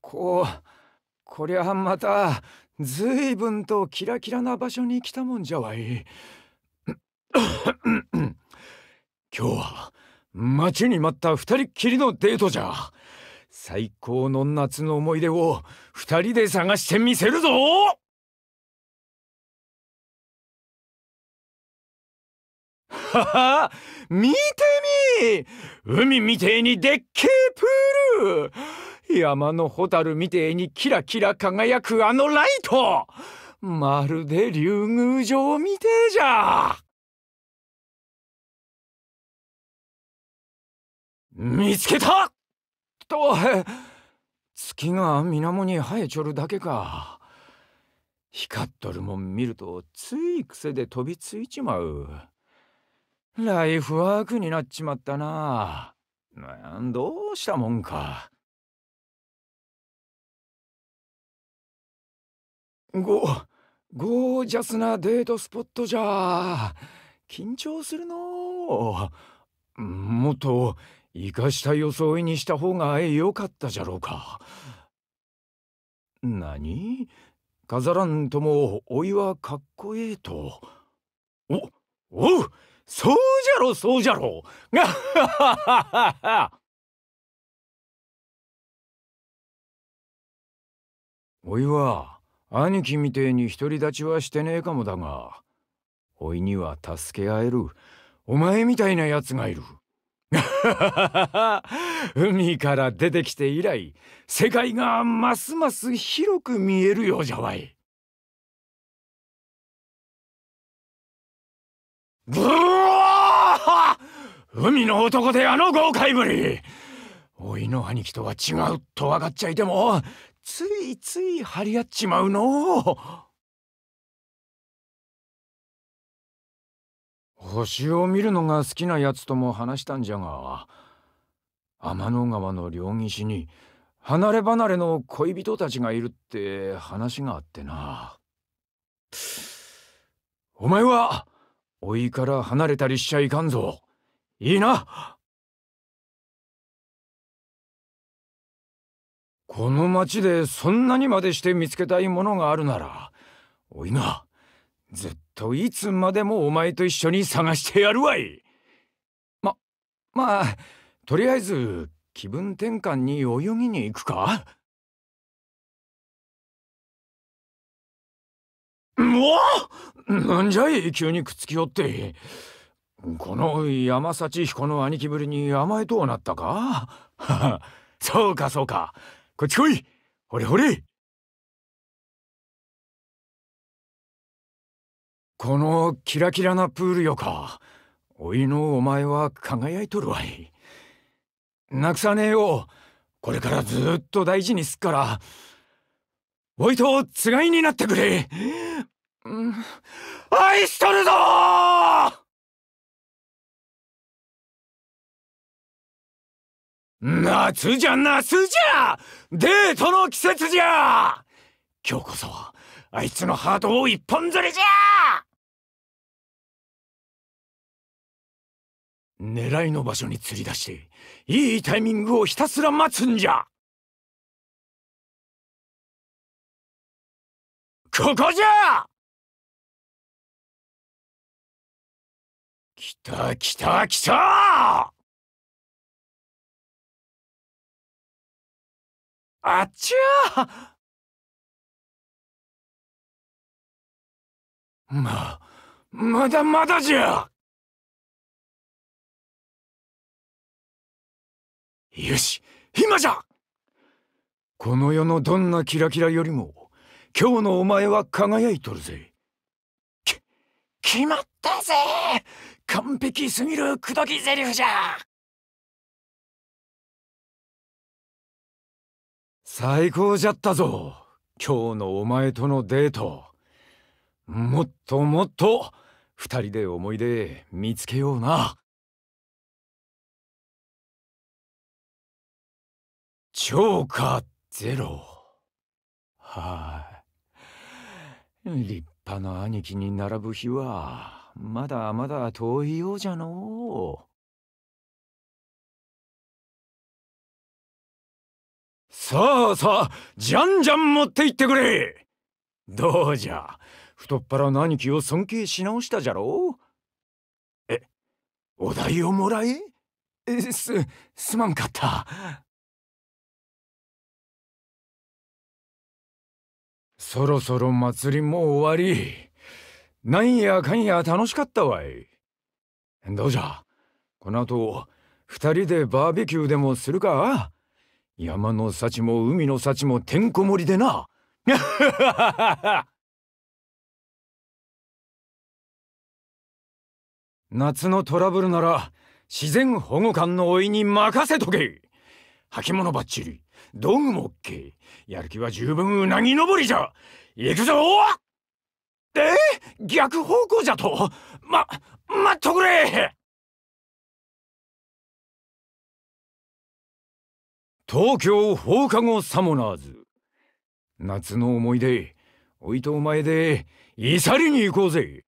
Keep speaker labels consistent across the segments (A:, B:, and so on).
A: こうこりゃまたずいぶんとキラキラな場所に来たもんじゃわい 今日は待ちに待った二人っきりのデートじゃ最高の夏の思い出を二人で探してみせるぞ
B: はは見て
A: み海みてえにでっけえプール山の蛍みてえにキラキラ輝くあのライトまるで竜宮城みてえじゃ見つけたと月が水面に生えちょるだけか光っとるもん見るとつい癖で飛びついちまうライフワークになっちまったなどうしたもんか。
B: ご、ゴージ
A: ャスなデートスポットじゃ。緊張するのもっと生かした装いにした方がよかったじゃろうか。何飾らんともおいはかっこええと。お、おうそうじゃろそうじゃろ
B: がはははは
A: おいは。兄貴みてえに独り立ちはしてねえかもだがおいには助け合えるお前みたいなやつがいる 海から出てきて以来世界がますます広く見えるようじゃわい
B: ブワ
A: 海の男であの豪快ぶりおいの兄貴とは違うと分かっちゃいてもついつい張り合っちまうの星を見るのが好きなやつとも話したんじゃが天の川の両岸に離れ離れの恋人たちがいるって話があってなお前は老いから離れたりしちゃいかんぞい
B: いなこ
A: の町でそんなにまでして見つけたいものがあるならおいなずっといつまでもお前と一緒に探してやるわいままあとりあえず気分転換に泳ぎに行くかわ
B: う
A: なんじゃい急にくっつきおってこの山幸彦の兄貴ぶりに甘えとうなったか そうかそうかこっち
B: 来いほれほれ
A: このキラキラなプールよかおいのお前は輝いとるわいなくさねえよこれからずっと大事にすっからおいとつがいになってくれ、
B: うん、愛しとるぞ夏じゃ夏じゃデートの季節じゃ今日こそはあいつのハートを一本釣りじゃ狙いの場所に釣り出していいタイミングをひたすら待つんじゃここじゃ来た来た来たあっちゃま、まだまだじゃ
A: よし、今じゃこの世のどんなキラキラよりも、今日のお前は輝いとるぜ。き、決まったぜ完璧すぎる口説き台詞じゃ最高じゃったぞ今日のお前とのデートもっともっと2人で思い出見つけような
B: 超過
A: ゼロはい、あ、立派な兄貴に並ぶ日はまだまだ遠いようじゃのう。さあさあじゃんじゃん持って行ってくれどうじゃ太っ腹の兄貴を尊敬し直したじゃろうえお代をもらええすすまんかったそろそろ祭りも終わりなんやかんや楽しかったわいどうじゃこの後二人でバーベキューでもするか山の幸も海の幸もてんこ盛りでな。夏のトラブルなら自然保護官のおいに任せとけ履物ばっちり道具もオッケー。やる気は十分うなぎ登りじゃ行くぞえ逆方向じゃとま待っとくれ東京放課後サモナーズ夏の思い出おいとお前でいさりに行こうぜ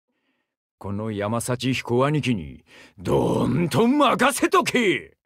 A: この山幸彦兄貴にどんと任
B: せとけ